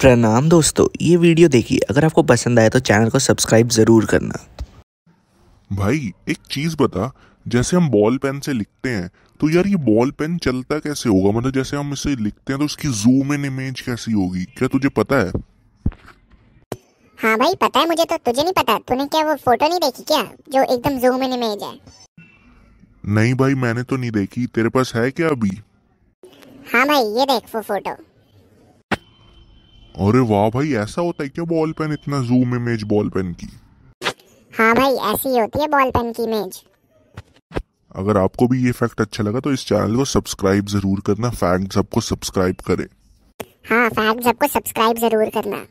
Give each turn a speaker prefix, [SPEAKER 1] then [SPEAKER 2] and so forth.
[SPEAKER 1] प्रणाम दोस्तों ये वीडियो देखिए अगर आपको पसंद आए तो चैनल को सब्सक्राइब जरूर करना भाई एक चीज बता जैसे हम बॉल पेन से लिखते हैं तो यार ये बॉल पेन चलता कैसे होगा मतलब जैसे हम इसे लिखते हैं तो उसकी जूम इन इमेज कैसी होगी क्या तुझे पता है
[SPEAKER 2] हाँ भाई पता है मुझे तो तुझे नहीं पता तूने क्या वो फोटो नहीं देखी क्या जो एकदम जूम इन इमेज है
[SPEAKER 1] नहीं भाई मैंने तो नहीं देखी तेरे पास है क्या अभी
[SPEAKER 2] हाँ भाई ये देख वो फोटो
[SPEAKER 1] अरे वाह भाई ऐसा होता है क्या बॉल पेन इतना जूम इमेज बॉल पेन की
[SPEAKER 2] हाँ भाई ऐसी होती है बॉल पेन की इमेज
[SPEAKER 1] अगर आपको भी ये फैक्ट अच्छा लगा तो इस चैनल को सब्सक्राइब जरूर करना फैक्ट सबको सब्सक्राइब करें
[SPEAKER 2] हाँ फैक्ट सबको सब्सक्राइब जरूर करना